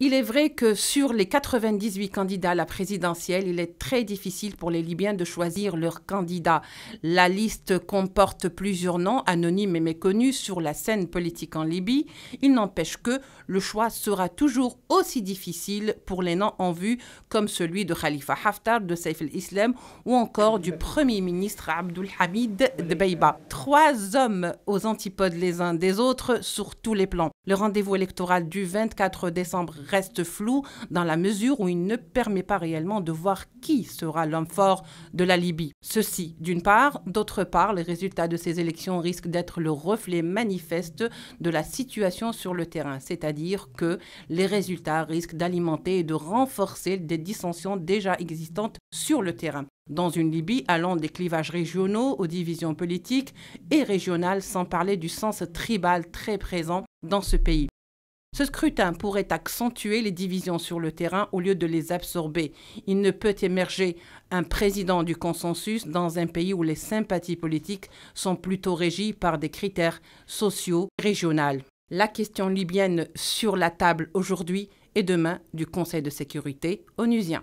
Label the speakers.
Speaker 1: Il est vrai que sur les 98 candidats à la présidentielle, il est très difficile pour les Libyens de choisir leur candidat. La liste comporte plusieurs noms anonymes et méconnus sur la scène politique en Libye. Il n'empêche que le choix sera toujours aussi difficile pour les noms en vue, comme celui de Khalifa Haftar, de Saif al islam ou encore du Premier ministre Abdul Hamid Dbeiba. Trois hommes aux antipodes les uns des autres sur tous les plans. Le rendez-vous électoral du 24 décembre reste flou dans la mesure où il ne permet pas réellement de voir qui sera l'homme fort de la Libye. Ceci, d'une part, d'autre part, les résultats de ces élections risquent d'être le reflet manifeste de la situation sur le terrain, c'est-à-dire que les résultats risquent d'alimenter et de renforcer des dissensions déjà existantes sur le terrain dans une Libye allant des clivages régionaux aux divisions politiques et régionales, sans parler du sens tribal très présent dans ce pays. Ce scrutin pourrait accentuer les divisions sur le terrain au lieu de les absorber. Il ne peut émerger un président du consensus dans un pays où les sympathies politiques sont plutôt régies par des critères sociaux régionaux. La question libyenne sur la table aujourd'hui et demain du Conseil de sécurité onusien.